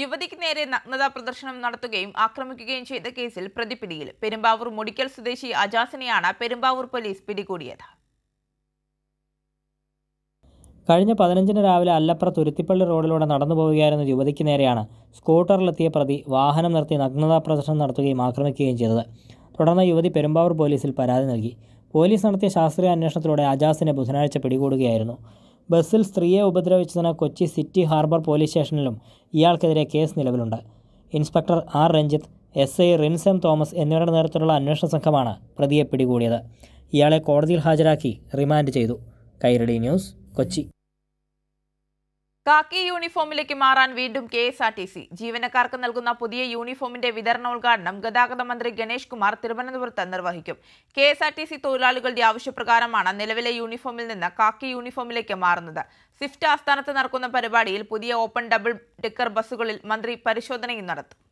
യുവതിക്ക് നേരെ നഗ്നതാ പ്രദർശനം നടത്തുകയും ആക്രമിക്കുകയും ചെയ്ത കേസിൽ പ്രതിപിടിയിൽ പെരുമ്പാവൂർ മുടിക്കൽ സ്വദേശി അജാസിനെയാണ് പെരുമ്പാവൂർ പോലീസ് പിടികൂടിയത് കഴിഞ്ഞ പതിനഞ്ചിന് രാവിലെ അല്ലപ്ര തുരുത്തിപ്പള്ളി റോഡിലൂടെ നടന്നു പോവുകയായിരുന്ന യുവതിക്ക് നേരെയാണ് സ്കൂട്ടറിലെത്തിയ പ്രതി വാഹനം നിർത്തി നഗ്നതാ പ്രദർശനം നടത്തുകയും ആക്രമിക്കുകയും ചെയ്തത് തുടർന്ന് യുവതി പെരുമ്പാവൂർ പോലീസിൽ പരാതി നൽകി പോലീസ് നടത്തിയ ശാസ്ത്രീയ അന്വേഷണത്തിലൂടെ അജാസിനെ ബുധനാഴ്ച പിടികൂടുകയായിരുന്നു ബസ്സിൽ സ്ത്രീയെ ഉപദ്രവിച്ചതിന് കൊച്ചി സിറ്റി ഹാർബർ പോലീസ് സ്റ്റേഷനിലും ഇയാൾക്കെതിരെ കേസ് നിലവിലുണ്ട് inspector R Ranjith S I Rinsem Thomas എന്നിവരുടെ നേതൃത്വത്തിലുള്ള അന്വേഷണ സംഘമാണ് പ്രതിയെ പിടികൂടിയത് ഇയാളെ കോടതിയിൽ ഹാജരാക്കി റിമാൻഡ് ചെയ്തു കൈരളി ന്യൂസ് കൊച്ചി കാക്കി യൂണിഫോമിലേക്ക് മാറാൻ വീണ്ടും K S R T C ജീവനക്കാർക്ക് നൽകുന്ന പുതിയ യൂണിഫോമിന്റെ വിതരണോദ്ഘാടനം ഗതാഗത മന്ത്രി ഗണേഷ് കുമാർ തിരുവനന്തപുരത്ത് നിർവഹിക്കും K S R T C തൊഴിലാളികളുടെ ആവശ്യപ്രകാരമാണ് നിലവിലെ യൂണിഫോമിൽ നിന്ന് കാക്കി യൂണിഫോമിലേക്ക് മാറുന്നത് സ്വിഫ്റ്റ് ആസ്ഥാനത്ത് നടക്കുന്ന പരിപാടിയിൽ പുതിയ ഓപ്പൺ ഡബിൾ ഡെക്കർ ബസ്സുകളിൽ മന്ത്രി പരിശോധനയും നടത്തും